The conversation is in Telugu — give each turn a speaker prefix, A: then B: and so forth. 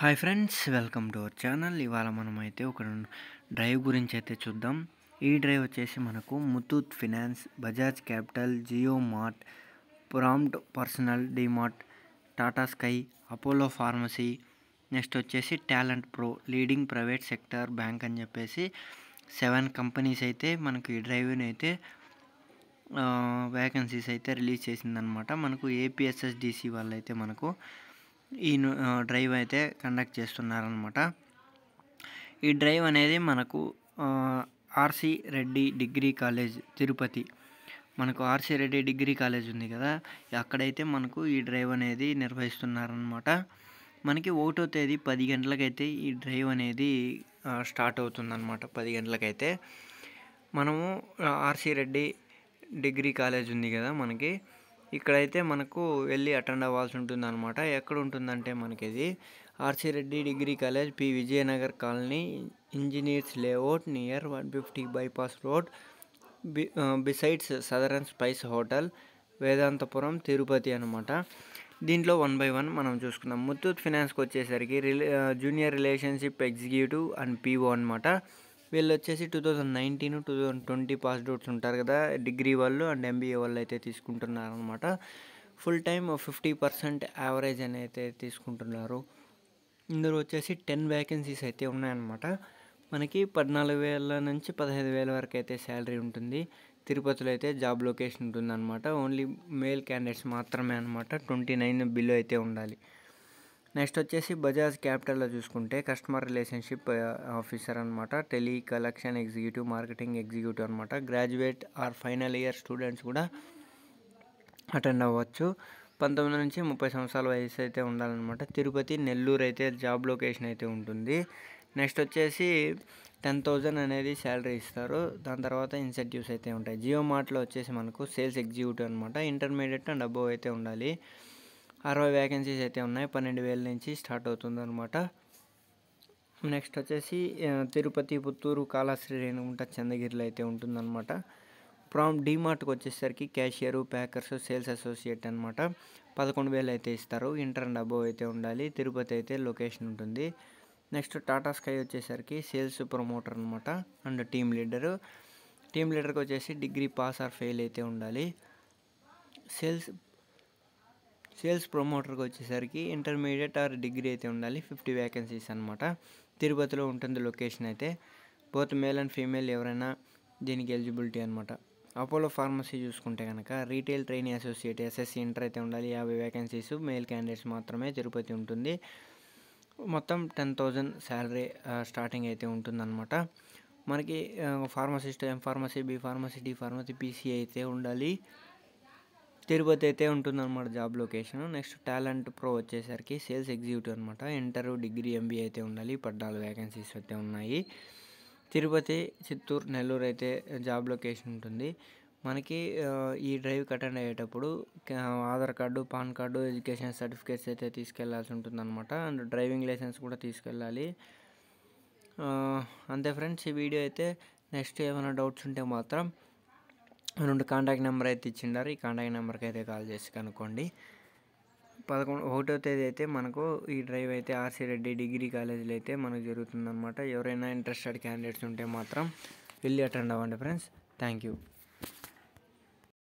A: hi friends welcome to our channel ఇవాళ మనమైతే ఒక డ్రైవ్ గురించి అయితే చూద్దాం ఈ డ్రైవ్ వచ్చేసి మనకు Muthoot Finance Bajaj Capital Jio Mart prompt personnel DMart Tata Sky Apollo Pharmacy next వచ్చేసి Talent Pro leading private sector bank అని చెప్పేసి సెవెన్ కంపెనీస్ అయితే మనకు ఈ డ్రైవ్ని అయితే వేకెన్సీస్ అయితే రిలీజ్ చేసిందనమాట మనకు ఏపీఎస్ఎస్డిసి వాళ్ళైతే మనకు ఈ డ్రైవ్ అయితే కండక్ట్ చేస్తున్నారనమాట ఈ డ్రైవ్ అనేది మనకు ఆర్సి రెడ్డి డిగ్రీ కాలేజ్ తిరుపతి మనకు ఆర్సి రెడ్డి డిగ్రీ కాలేజ్ ఉంది కదా అక్కడైతే మనకు ఈ డ్రైవ్ అనేది నిర్వహిస్తున్నారనమాట మనకి ఒకటో తేదీ పది గంటలకైతే ఈ డ్రైవ్ అనేది స్టార్ట్ అవుతుందన్నమాట పది గంటలకైతే మనము ఆర్సి రెడ్డి డిగ్రీ కాలేజ్ ఉంది కదా మనకి ఇక్కడైతే మనకు వెళ్ళి అటెండ్ అవ్వాల్సి ఉంటుంది అనమాట ఎక్కడ ఉంటుందంటే మనకి ఇది RC Reddy degree college P Vijayanagar colony engineers layout near one fifty bypass road B besides southern spice hotel Vedantapuram Tirupati అనమాట దీంట్లో వన్ బై వన్ మనం చూసుకున్నాం ముత్తూత్ ఫినాన్స్కి వచ్చేసరికి రిలే junior relationship executive and PO అనమాట వీళ్ళు వచ్చేసి two thousand nineteen two thousand twenty pass outs ఉంటారు కదా డిగ్రీ వాళ్ళు అండ్ ఎంబీఏ వాళ్ళు అయితే తీసుకుంటున్నారు అనమాట full time fifty percent average అని అయితే తీసుకుంటున్నారు ఇందులో వచ్చేసి టెన్ వ్యాకెన్సీస్ అయితే ఉన్నాయన్నమాట మనకి పద్నాలుగు వేల నుంచి పదహైదు వేల వరకు అయితే శాలరీ ఉంటుంది తిరుపతిలో అయితే జాబ్ లొకేషన్ ఉంటుందన్నమాట ఓన్లీ మేల్ క్యాండిడేట్స్ మాత్రమే అనమాట ట్వంటీ నైన్ బిల్లు అయితే ఉండాలి నెక్స్ట్ వచ్చేసి బజాజ్ క్యాపిటల్లో చూసుకుంటే కస్టమర్ రిలేషన్షిప్ ఆఫీసర్ అనమాట tele collection executive marketing executive అనమాట graduate or final year students కూడా అటెండ్ అవ్వచ్చు పంతొమ్మిది నుంచి ముప్పై సంవత్సరాల వయసు అయితే ఉండాలన్నమాట తిరుపతి నెల్లూరు అయితే జాబ్ లొకేషన్ అయితే ఉంటుంది నెక్స్ట్ వచ్చేసి టెన్ థౌజండ్ అనేది శాలరీ ఇస్తారు దాని తర్వాత ఇన్సెంటివ్స్ అయితే ఉంటాయి జియో మార్ట్లో వచ్చేసి మనకు సేల్స్ ఎగ్జిక్యూటివ్ అనమాట ఇంటర్మీడియట్ అండ్ అబోవ్ అయితే ఉండాలి అరవై వ్యాకెన్సీస్ అయితే ఉన్నాయి పన్నెండు వేల నుంచి స్టార్ట్ అవుతుందన్నమాట నెక్స్ట్ వచ్చేసి తిరుపతి పుత్తూరు కాళాశ్రీ రేణుగుంట చందగిరిలో అయితే ఉంటుందన్నమాట ప్రామ్ డీమార్ట్కి వచ్చేసరికి క్యాషియరు ప్యాకర్స్ సేల్స్ అసోసియేట్ అనమాట పదకొండు వేలు అయితే ఇస్తారు ఇంటర్ అండ్ అబోవ్ అయితే ఉండాలి తిరుపతి అయితే లొకేషన్ ఉంటుంది నెక్స్ట్ టాటా స్కై వచ్చేసరికి సేల్స్ ప్రమోటర్ అనమాట అండ్ టీమ్ లీడరు టీమ్ లీడర్కి వచ్చేసి డిగ్రీ పాస్ ఆర్ ఫెయిల్ అయితే ఉండాలి సేల్స్ సేల్స్ ప్రమోటర్కి వచ్చేసరికి ఇంటర్మీడియట్ ఆర్ డిగ్రీ అయితే ఉండాలి ఫిఫ్టీ వ్యాకెన్సీస్ అనమాట తిరుపతిలో ఉంటుంది లొకేషన్ అయితే బోత్ మేల్ అండ్ ఫీమేల్ ఎవరైనా దీనికి ఎలిజిబిలిటీ అనమాట అపోలో ఫార్మసీ చూసుకుంటే కనుక retail training associate SSC inter అయితే ఉండాలి యాభై వ్యాకెన్సీస్ మేల్ క్యాండిడేట్స్ మాత్రమే తిరుపతి ఉంటుంది మొత్తం టెన్ థౌజండ్ శాలరీ స్టార్టింగ్ అయితే ఉంటుందన్నమాట మనకి pharmacist M pharmacy B pharmacy D pharmacy PC అయితే ఉండాలి తిరుపతి అయితే ఉంటుందన్నమాట job location next talent pro వచ్చేసరికి సేల్స్ ఎగ్జిక్యూటివ్ అనమాట ఇంటర్ డిగ్రీ ఎంబీఏ అయితే ఉండాలి పద్నాలుగు వేకెన్సీస్ అయితే ఉన్నాయి తిరుపతి చిత్తూరు నెల్లూరు అయితే జాబ్ లొకేషన్ ఉంటుంది మనకి ఈ డ్రైవ్కి అటెండ్ అయ్యేటప్పుడు Aadhaar card PAN card education certificates అయితే తీసుకెళ్లాల్సి అనమాట అండ్ డ్రైవింగ్ లైసెన్స్ కూడా తీసుకెళ్ళాలి అంతే ఫ్రెండ్స్ ఈ వీడియో అయితే నెక్స్ట్ ఏమైనా డౌట్స్ ఉంటే మాత్రం రెండు కాంటాక్ట్ నెంబర్ అయితే ఇచ్చిండారు ఈ కాంటాక్ట్ నెంబర్కి అయితే కాల్ చేసి కనుక్కోండి పదకొండు ఒకటో తేదీ అయితే మనకు ఈ డ్రైవ్ అయితే ఆర్సీ రెడ్డి డిగ్రీ కాలేజీలో అయితే మనకు జరుగుతుందనమాట ఎవరైనా ఇంట్రెస్టెడ్ క్యాండిడేట్స్ ఉంటే మాత్రం వెళ్ళి అటెండ్ అవ్వండి ఫ్రెండ్స్ థ్యాంక్ యూ